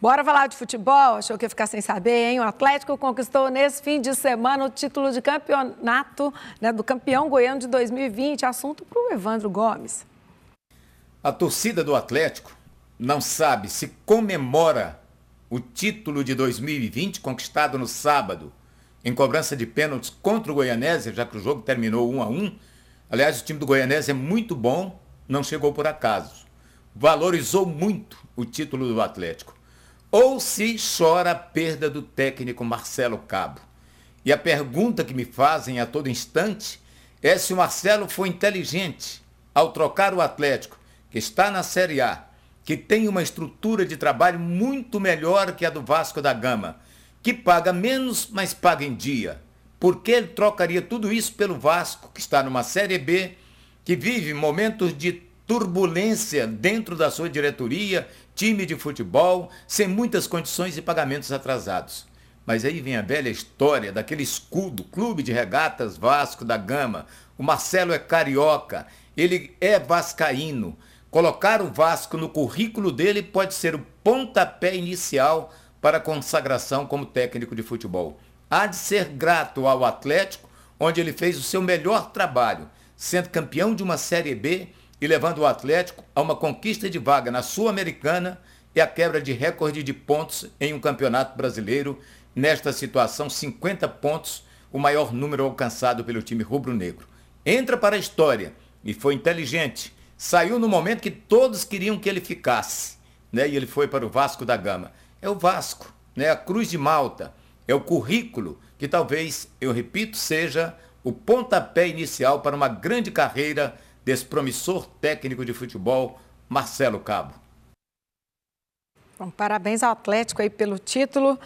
Bora falar de futebol? Achou que ia ficar sem saber, hein? O Atlético conquistou nesse fim de semana o título de campeonato né, do campeão goiano de 2020. Assunto para o Evandro Gomes. A torcida do Atlético não sabe se comemora o título de 2020 conquistado no sábado em cobrança de pênaltis contra o Goianésia, já que o jogo terminou 1 a 1. Aliás, o time do Goianésia é muito bom, não chegou por acaso. Valorizou muito o título do Atlético ou se chora a perda do técnico Marcelo Cabo. E a pergunta que me fazem a todo instante é se o Marcelo foi inteligente ao trocar o Atlético, que está na Série A, que tem uma estrutura de trabalho muito melhor que a do Vasco da Gama, que paga menos, mas paga em dia. Por que ele trocaria tudo isso pelo Vasco, que está numa Série B, que vive momentos de turbulência dentro da sua diretoria, time de futebol, sem muitas condições e pagamentos atrasados. Mas aí vem a velha história daquele escudo, clube de regatas Vasco da Gama. O Marcelo é carioca, ele é vascaíno. Colocar o Vasco no currículo dele pode ser o pontapé inicial para a consagração como técnico de futebol. Há de ser grato ao Atlético, onde ele fez o seu melhor trabalho, sendo campeão de uma Série B e levando o Atlético a uma conquista de vaga na Sul-Americana e a quebra de recorde de pontos em um campeonato brasileiro. Nesta situação, 50 pontos, o maior número alcançado pelo time rubro-negro. Entra para a história e foi inteligente. Saiu no momento que todos queriam que ele ficasse, né? E ele foi para o Vasco da Gama. É o Vasco, né? A Cruz de Malta, é o currículo que talvez, eu repito, seja o pontapé inicial para uma grande carreira desse promissor técnico de futebol, Marcelo Cabo. Bom, parabéns ao Atlético aí pelo título.